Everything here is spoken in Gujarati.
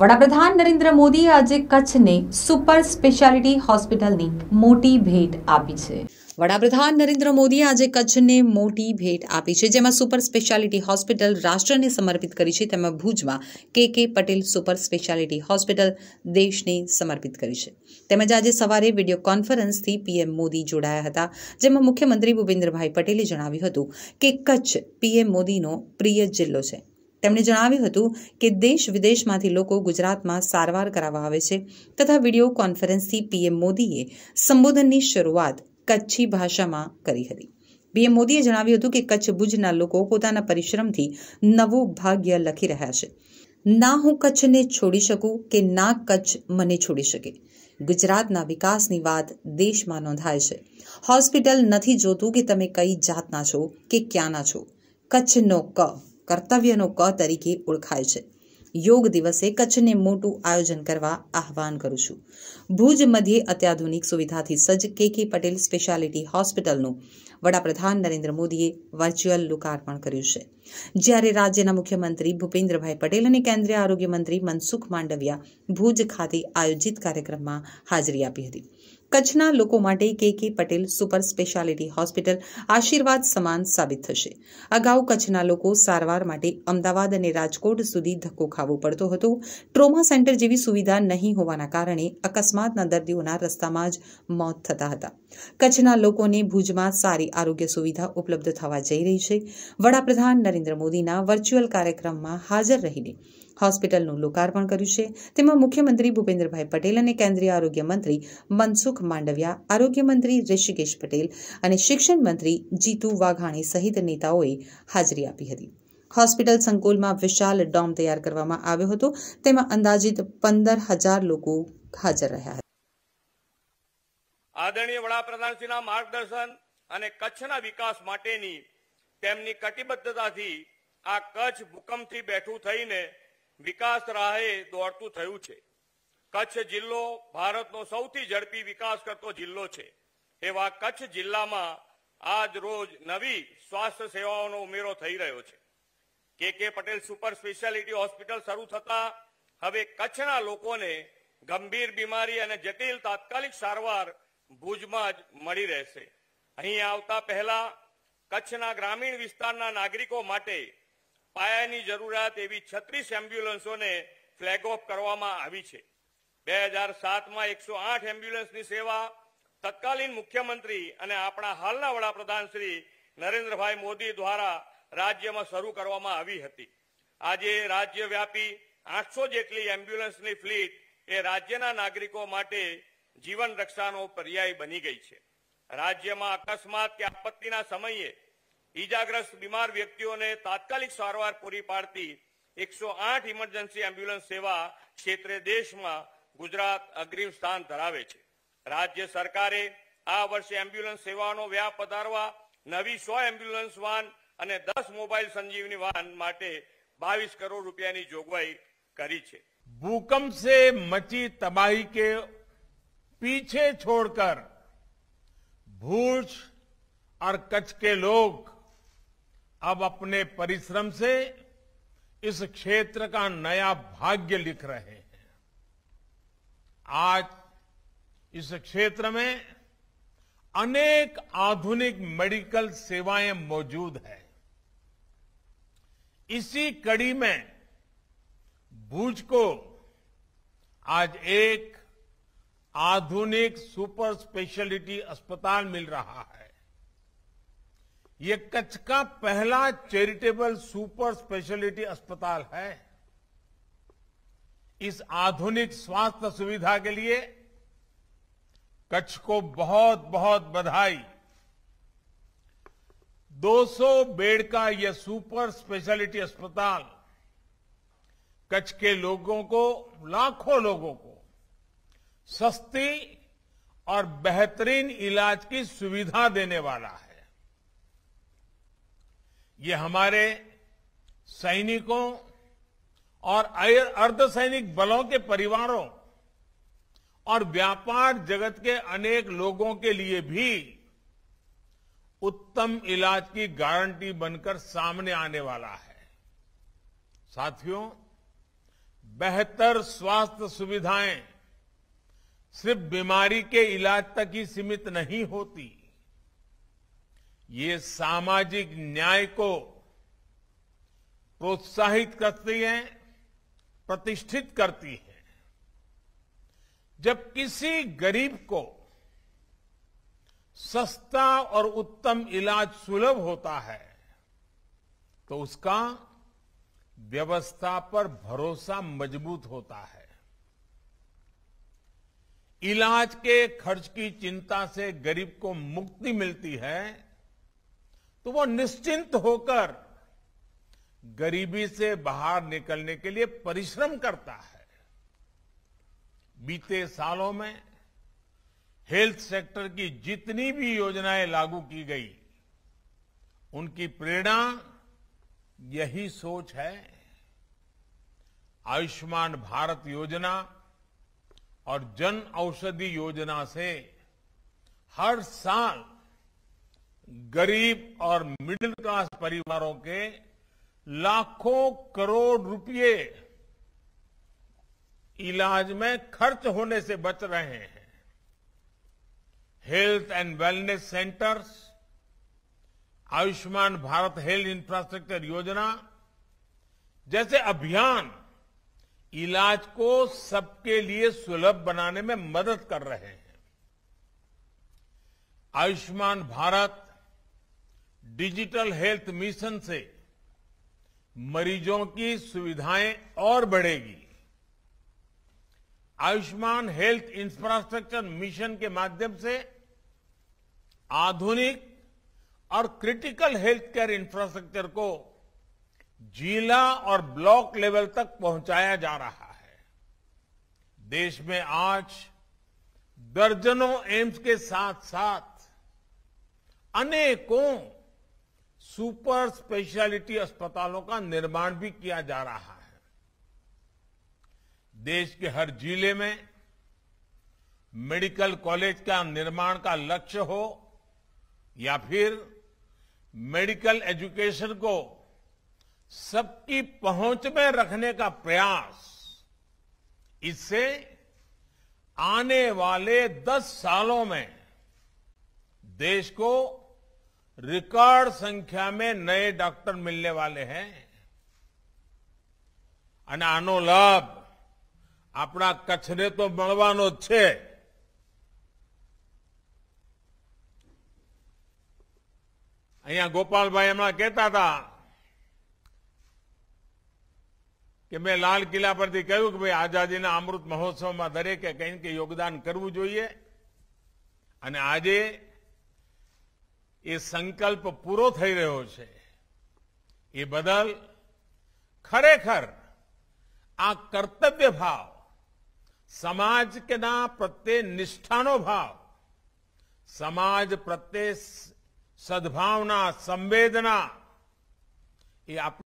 વડાપ્રધાન નરેન્દ્ર મોદીએ આજે કચ્છને સુપર સ્પેશિયાલિટી હોસ્પિટલની મોટી ભેટ આપી છે વડાપ્રધાન નરેન્દ્ર મોદીએ આજે કચ્છને મોટી ભેટ આપી છે જેમાં સુપર સ્પેશિયાલિટી હોસ્પિટલ રાષ્ટ્રને સમર્પિત કરી છે તેમાં ભુજમાં કે કે પટેલ સુપર સ્પેશિયાલિટી હોસ્પિટલ દેશને સમર્પિત કરી છે તેમજ આજે સવારે વિડીયો કોન્ફરન્સથી પીએમ મોદી જોડાયા હતા જેમાં મુખ્યમંત્રી ભૂપેન્દ્રભાઈ પટેલે જણાવ્યું હતું કે કચ્છ પીએમ મોદીનો પ્રિય જિલ્લો છે તેમણે જણાવ્યું હતું કે દેશ વિદેશમાંથી લોકો ગુજરાતમાં સારવાર કરાવવા આવે છે તથા વિડીયો કોન્ફરન્સથી પીએમ મોદીએ સંબોધનની શરૂઆત કચ્છી ભાષામાં કરી હતી પીએમ મોદીએ જણાવ્યું હતું કે કચ્છ ભુજના લોકો પોતાના પરિશ્રમથી નવું ભાગ્ય લખી રહ્યા છે ના હું કચ્છને છોડી શકું કે ના કચ્છ મને છોડી શકે ગુજરાતના વિકાસની વાત દેશમાં નોંધાય છે હોસ્પિટલ નથી જોતું કે તમે કઈ જાતના છો કે ક્યાંના છો કચ્છનો ક કર્તવ્યનો ક તરીકે ઓળખાય છે યોગ દિવસે કચ્છને મોટું આયોજન કરવા આહવાન કરું છું ભુજ મધ્યે અત્યાધુનિક સુવિધાથી સજ્જ કે કે પટેલ સ્પેશિયાલિટી હોસ્પિટલનું વડાપ્રધાન નરેન્દ્ર મોદીએ વર્ચ્યુઅલ લોકાર્પણ કર્યું છે જ્યારે રાજ્યના મુખ્યમંત્રી ભૂપેન્દ્રભાઈ પટેલ અને કેન્દ્રીય આરોગ્ય મંત્રી મનસુખ માંડવિયા ભુજ ખાતે આયોજિત કાર્યક્રમમાં હાજરી આપી હતી કચ્છના લોકો માટે કે કે પટેલ સુપર સ્પેશિયાલિટી હોસ્પિટલ આશીર્વાદ સમાન સાબિત થશે અગાઉ કચ્છના લોકો સારવાર માટે અમદાવાદ અને રાજકોટ સુધી ધક્કો ખાવો પડતો હતો ટ્રોમા સેન્ટર જેવી સુવિધા નહીં હોવાના કારણે અકસ્માતના દર્દીઓના રસ્તામાં જ મોત થતા હતા કચ્છના લોકોને ભુજમાં સારી આરોગ્ય સુવિધા ઉપલબ્ધ થવા જઈ રહી છે વડાપ્રધાન નરેન્દ્ર મોદીના વર્ચ્યુઅલ કાર્યક્રમમાં હાજર રહીને હોસ્પિટલનું લોકાર્પણ કર્યું છે તેમાં મુખ્યમંત્રી ભૂપેન્દ્રભાઈ પટેલ અને કેન્દ્રીય આરોગ્ય મંત્રી મનસુખ માંડવિયા આરોગ્ય ઋષિકેશ પટેલ અને શિક્ષણ મંત્રી જીતુ વાઘાણી સહિત નેતાઓએ હાજરી આપી હતી હોસ્પિટલ સંકુલમાં વિશાલ ડોમ તૈયાર કરવામાં આવ્યો હતો તેમાં અંદાજિત પંદર હજાર લોકો હાજર રહ્યા હતા આદરણીય વડાપ્રધાનશ્રીના માર્ગદર્શન અને કચ્છના વિકાસ માટેની તેમની કટિબદ્ધતાથી આ કચ્છ ભૂકંપથી બેઠું થઈને વિકાસ રાહે દોડતું થયું છે કચ્છ જિલ્લો ભારતનો સૌથી ઝડપી વિકાસ કરતો જિલ્લો છે એવા કચ્છ જિલ્લામાં આજ રોજ નવી સ્વાસ્થ્ય સેવાઓનો ઉમેરો થઈ રહ્યો છે કે કે પટેલ સુપર સ્પેશિયાલિટી હોસ્પિટલ શરૂ થતા હવે કચ્છના લોકોને ગંભીર બીમારી અને જટિલ તાત્કાલિક સારવાર ભુજમાં જ મળી રહેશે અહીં આવતા પહેલા કચ્છના ગ્રામીણ વિસ્તારના નાગરિકો માટે પાયાની જરૂરિયાત એવી છત્રીસ એમ્બ્યુલન્સોને ફ્લેગ ઓફ કરવામાં આવી છે બે હજાર સાતમાં એકસો આઠ એમ્બ્યુલન્સની સેવા તત્કાલીન મુખ્યમંત્રી અને આપણા હાલના વડાપ્રધાન શ્રી નરેન્દ્રભાઈ મોદી દ્વારા રાજ્યમાં શરૂ કરવામાં આવી હતી આજે રાજ્યવ્યાપી આઠસો જેટલી એમ્બ્યુલન્સની ફ્લીટ એ રાજ્યના નાગરિકો માટે જીવન રક્ષાનો પર્યાય બની ગઈ છે રાજ્યમાં અકસ્માત કે આપત્તિના સમયે ઈજાગ્રસ્ત બીમાર વ્યક્તિઓને તાત્કાલિક સારવાર પૂરી પાડતી એકસો આઠ ઇમરજન્સી એમ્બ્યુલન્સ સેવા ક્ષેત્રે દેશમાં ગુજરાત અગ્રીમ સ્થાન ધરાવે છે રાજ્ય સરકારે આ વર્ષે એમ્બ્યુલન્સ સેવાનો વ્યાપ વધારવા નવી સો એમ્બ્યુલન્સ વાન અને દસ મોબાઈલ સંજીવની વાન માટે બાવીસ કરોડ રૂપિયાની જોગવાઈ કરી છે भूकंप से मची तबाही के पीछे छोड़कर भूज और કચ્છ કે लोग अब अपने परिश्रम से इस क्षेत्र का नया भाग्य लिख रहे हैं आज इस क्षेत्र में अनेक आधुनिक मेडिकल सेवाएं मौजूद हैं इसी कड़ी में भूज को आज एक आधुनिक सुपर स्पेशलिटी अस्पताल मिल रहा है ये कच्छ का पहला चैरिटेबल सुपर स्पेशलिटी अस्पताल है इस आधुनिक स्वास्थ्य सुविधा के लिए कच्छ को बहुत बहुत बधाई 200 बेड का यह सुपर स्पेशलिटी अस्पताल कच्छ के लोगों को लाखों लोगों को सस्ती और बेहतरीन इलाज की सुविधा देने वाला है ये हमारे सैनिकों और अर्धसैनिक बलों के परिवारों और व्यापार जगत के अनेक लोगों के लिए भी उत्तम इलाज की गारंटी बनकर सामने आने वाला है साथियों बेहतर स्वास्थ्य सुविधाएं सिर्फ बीमारी के इलाज तक ही सीमित नहीं होती ये सामाजिक न्याय को प्रोत्साहित करती है प्रतिष्ठित करती है जब किसी गरीब को सस्ता और उत्तम इलाज सुलभ होता है तो उसका व्यवस्था पर भरोसा मजबूत होता है इलाज के खर्च की चिंता से गरीब को मुक्ति मिलती है तो वो निश्चिंत होकर गरीबी से बाहर निकलने के लिए परिश्रम करता है बीते सालों में हेल्थ सेक्टर की जितनी भी योजनाएं लागू की गई उनकी प्रेरणा यही सोच है आयुष्मान भारत योजना और जन औषधि योजना से हर साल गरीब और मिडिल क्लास परिवारों के लाखों करोड़ रुपए इलाज में खर्च होने से बच रहे हैं health and wellness centres Ayushman Bharat health infrastructure योजना जैसे अभियान इलाज को सबके लिए सुलभ बनाने में मदद कर रहे हैं Ayushman Bharat digital health mission से मरीजों की सुविधाएं और बढ़ेगी आयुष्मान हेल्थ इंफ्रास्ट्रक्चर मिशन के माध्यम से आधुनिक और क्रिटिकल हेल्थ केयर इंफ्रास्ट्रक्चर को जिला और ब्लॉक लेवल तक पहुंचाया जा रहा है देश में आज दर्जनों एम्स के साथ साथ अनेकों सुपर स्पेशलिटी अस्पतालों का निर्माण भी किया जा रहा है देश के हर जिले में मेडिकल कॉलेज का निर्माण का लक्ष्य हो या फिर मेडिकल एजुकेशन को सबकी पहुंच में रखने का प्रयास इससे आने वाले दस सालों में देश को रिकॉर्ड संख्या में नए डॉक्टर मिलने હે અને આનો લાભ આપણા કચ્છને તો મળવાનો જ છે અહીંયા ગોપાલભાઈ હમણાં કહેતા હતા કે મેં લાલ કિલ્લા પરથી કહ્યું કે ભાઈ આઝાદીના અમૃત મહોત્સવમાં દરેકે કંઈ યોગદાન કરવું જોઈએ અને આજે એ સંકલ્પ પૂરો થઈ રહ્યો છે એ બદલ ખરેખર આ કર્તવ્ય ભાવ સમાજ કેના પ્રત્યે નિષ્ઠાનો ભાવ સમાજ પ્રત્યે સદભાવના સંવેદના એ